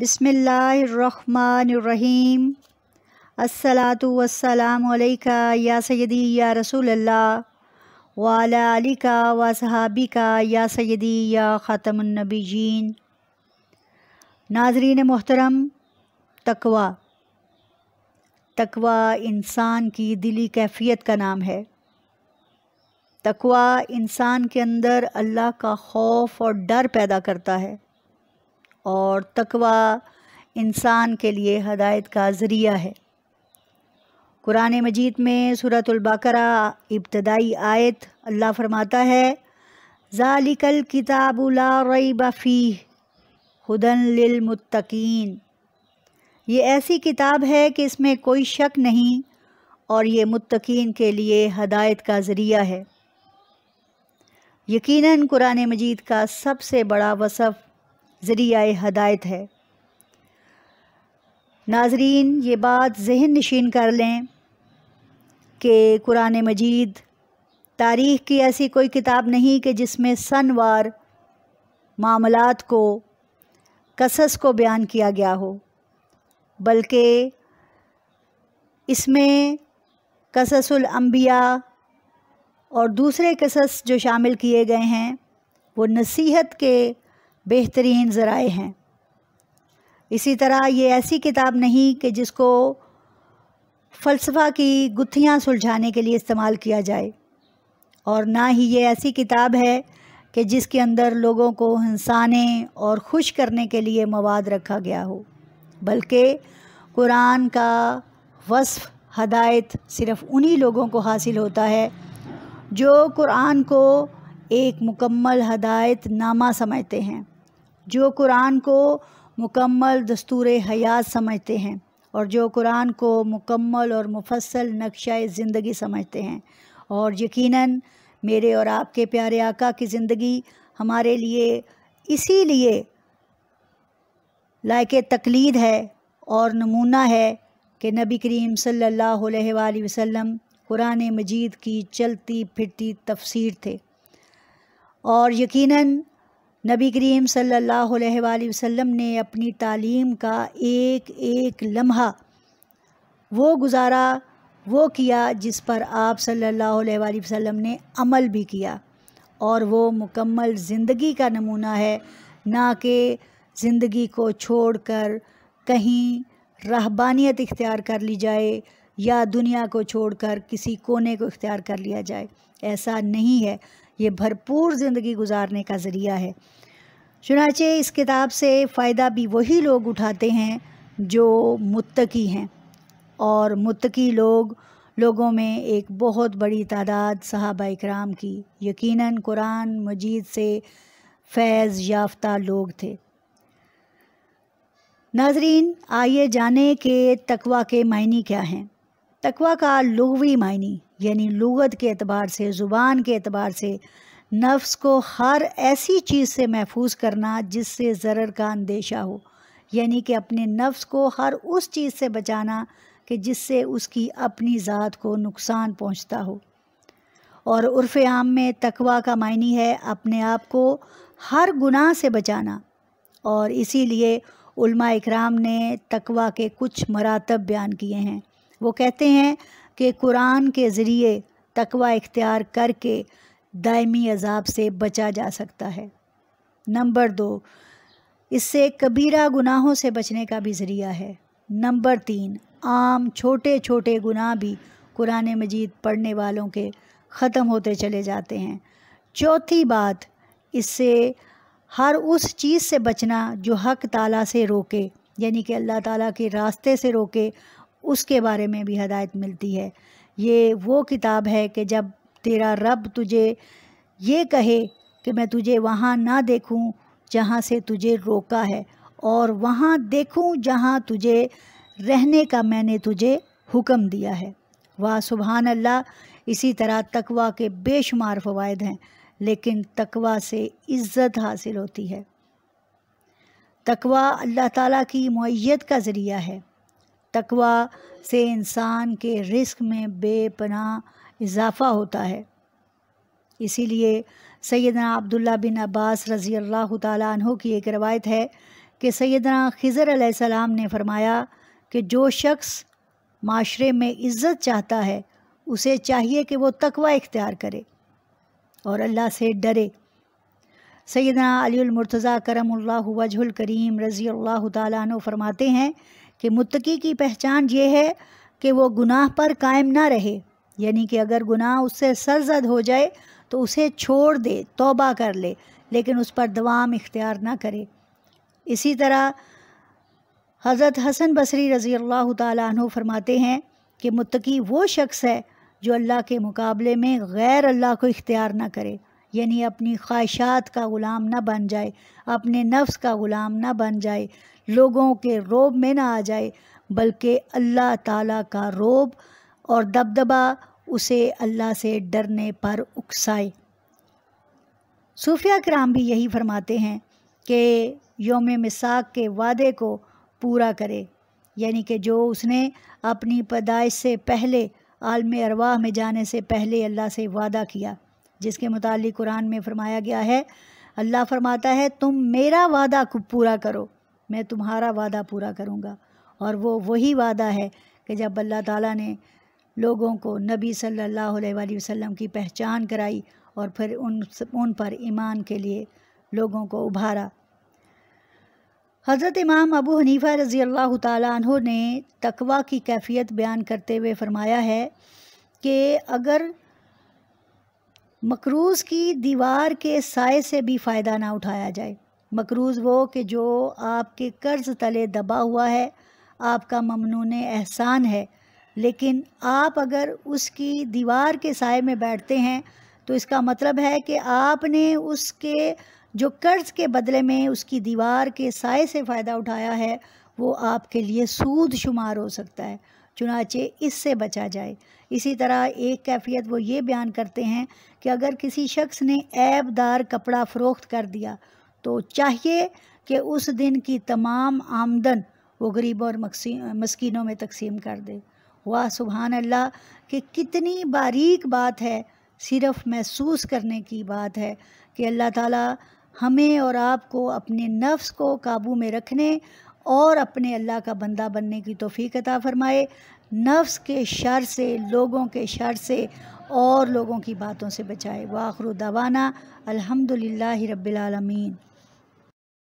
बिसमीम असलातुसलामका या सैदी या रसूल अल्लाह वाला अली का व या सैदी या ख़ातमनबी जीन नाजरीन मोहतरम तकवा तकवा इंसान की दिली कैफियत का नाम है तकवा इंसान के अंदर अल्लाह का खौफ और डर पैदा करता है और तकवा इंसान के लिए हदायत का ज़रिया है कुरान मजीद में सूरतुल्बकरा इब्तदाई आयत अल्लाह फरमाता है ज़ालिकल किताबुला बफ़ी हदन लिलमुत्तकीन ये ऐसी किताब है कि इसमें कोई शक नहीं और ये मुतकीन के लिए हदायत का ज़रिया है यकीनन कुरान मजीद का सबसे बड़ा वसफ़ ज़रिया हदायत है नाजरीन ये बात जहन नशीन कर लें कि कुरान मजीद तारीख़ की ऐसी कोई किताब नहीं कि जिसमें सनवार मामलात को कसस को बयान किया गया हो बल्कि इसमें कससलम्बिया और दूसरे कसस जो शामिल किए गए हैं वो नसीहत के बेहतरीन ज़राए हैं इसी तरह ये ऐसी किताब नहीं कि जिसको फ़लसफ़ा की गुत्थियाँ सुलझाने के लिए इस्तेमाल किया जाए और ना ही ये ऐसी किताब है कि जिसके अंदर लोगों को हंसाने और खुश करने के लिए मवाद रखा गया हो बल्कि कुरान का वसफ हदायत सिर्फ़ उन्हीं लोगों को हासिल होता है जो कुरान को एक मुकम्मल हदायत नामा समझते हैं जो कुरान को मुकम्मल दस्तूर हयात समझते हैं और जो कुरान को मुकम्मल और मुफसल नक्शा ज़िंदगी समझते हैं और यकीनन मेरे और आपके प्यारे आका की ज़िंदगी हमारे लिए इसीलिए लायक तकलीद है और नमूना है कि नबी करीम सल्लल्लाहु अलैहि वसल्लम कुरान मजीद की चलती फिरती तफसीर थे और यकीनन नबी करीम सल्लल्लाहु अलैहि वसल्लम ने अपनी तालीम का एक एक लम्हा वो गुज़ारा वो किया जिस पर आप सल्लल्लाहु अलैहि वसल्लम ने अमल भी किया और वो मुकम्मल ज़िंदगी का नमूना है ना कि ज़िंदगी को छोड़कर कहीं रहबानियत इख्तियार कर ली जाए या दुनिया को छोड़कर किसी कोने को इख्तियार कर लिया जाए ऐसा नहीं है ये भरपूर ज़िंदगी गुजारने का ज़रिया है चुनाचे इस किताब से फ़ायदा भी वही लोग उठाते हैं जो मुतकी हैं और मुतकी लोग लोगों में एक बहुत बड़ी तादाद सहाबा इकराम की यकीनन कुरान मजीद से फैज़ याफ्ता लोग थे नाजरीन आइए जाने के तकवा के मायने क्या हैं तकवा का लुवी मायने यानी लगत के अतबार से ज़ुबान के अतबार से नफ्स को हर ऐसी चीज़ से महफूज करना जिससे ज़र्र का अंदेशा हो यानी कि अपने नफ्स को हर उस चीज़ से बचाना कि जिससे उसकी अपनी ज़ात को नुकसान पहुँचता हो और उर्फ़ आम में तकवा का मायनी है अपने आप को हर गुनाह से बचाना और इसीलिए उल्मा इकराम ने तकवा के कुछ मरातब बयान किए हैं वो कहते हैं कि कुरान के ज़रिए तकवा इख्तियार करके दायमी अजाब से बचा जा सकता है नंबर दो इससे कबीरा गुनाहों से बचने का भी ज़रिया है नंबर तीन आम छोटे छोटे गुनाह भी कुरान मजीद पढ़ने वालों के ख़त्म होते चले जाते हैं चौथी बात इससे हर उस चीज़ से बचना जो हक ताला से रोके यानी कि अल्लाह ताला के रास्ते से रोके उसके बारे में भी हदायत मिलती है ये वो किताब है कि जब तेरा रब तुझे ये कहे कि मैं तुझे वहाँ ना देखूँ जहाँ से तुझे रोका है और वहाँ देखूँ जहाँ तुझे रहने का मैंने तुझे हुक्म दिया है वाह सुबहान अल्लाह इसी तरह तकवा के बेशुमार फवायद हैं लेकिन तकवा से इज़्ज़त हासिल होती है तकवा अल्लाह ताला की मोयत का ज़रिया है तकवा से इंसान के रिस्क में बेपनाह इजाफा होता है इसीलिए सैदना अब्दुल्ला बिन अब्बास रज़ी अल्लाह तहों की एक रवायत है कि सैदना ख़ज़र सलाम ने फरमाया कि जो शख्स माशरे में इज़्ज़त चाहता है उसे चाहिए कि वो तकवा इख्तियार करे और अल्लाह से डरे सैदना अलीमरतज़ा करम वजहल करीम रज़ी अल्लाह तहों फरमाते हैं कि मुतकी की पहचान ये है कि वो गुनाह पर कायम ना रहे यानी कि अगर गुनाह उससे सरजद हो जाए तो उसे छोड़ दे तोबा कर ले लेकिन उस पर दवाम इख्तियार ना करे इसी तरह हज़रत हसन बसरी रज़ी अल्लाह तु फरमाते हैं कि मुतकी वो शख्स है जो अल्लाह के मुकाबले में गैर अल्लाह को इख्तियार ना करे यानी अपनी ख्वाहिशात का ग़ुलाम ना बन जाए अपने नफ्स का ग़ुलाम ना बन जाए लोगों के रोब में ना आ जाए बल्कि अल्लाह ताला का रोब और दबदबा उसे अल्लाह से डरने पर उकसाए सूफिया कराम भी यही फरमाते हैं कि योम मिसाक के वादे को पूरा करे यानी कि जो उसने अपनी पैदाइश से पहले आलम अरवाह में जाने से पहले अल्लाह से वादा किया जिसके मुतालिक कुरान में फरमाया गया है अल्लाह फरमाता है तुम मेरा वादा को पूरा करो मैं तुम्हारा वादा पूरा करूँगा और वो वही वादा है कि जब अल्लाह ताला ने लोगों को नबी सल्लल्लाहु अलैहि वसल्लम की पहचान कराई और फिर उन उन पर ईमान के लिए लोगों को उभारा हज़रत इमाम अबू हनीफ़ा रज़ी अल्लाह तु ने तकवा की कैफियत बयान करते हुए फ़रमाया है कि अगर मकरूज़ की दीवार के साय से भी फ़ायदा ना उठाया जाए मकरूज़ वो कि जो आपके कर्ज तले दबा हुआ है आपका ममनून एहसान है लेकिन आप अगर उसकी दीवार के साय में बैठते हैं तो इसका मतलब है कि आपने उसके जो कर्ज के बदले में उसकी दीवार के साय से फ़ायदा उठाया है वो आपके लिए सूद शुमार हो सकता है चुनाचे इससे बचा जाए इसी तरह एक कैफियत वो ये बयान करते हैं कि अगर किसी शख्स ने ऐबदार कपड़ा फ़रोख्त कर दिया तो चाहिए कि उस दिन की तमाम आमदन वो गरीबों और मस्किनों में तकसीम कर दे वाह सुबहान अल्लाह कि कितनी बारीक बात है सिर्फ महसूस करने की बात है कि अल्लाह ताला हमें और आपको अपने नफ्स को काबू में रखने और अपने अल्लाह का बंदा बनने की तोफ़ी अता फ़रमाए नफ्स के शर से लोगों के शर से और लोगों की बातों से बचाए वाखर दावाना अल्हम्दुलिल्लाह रब्बिल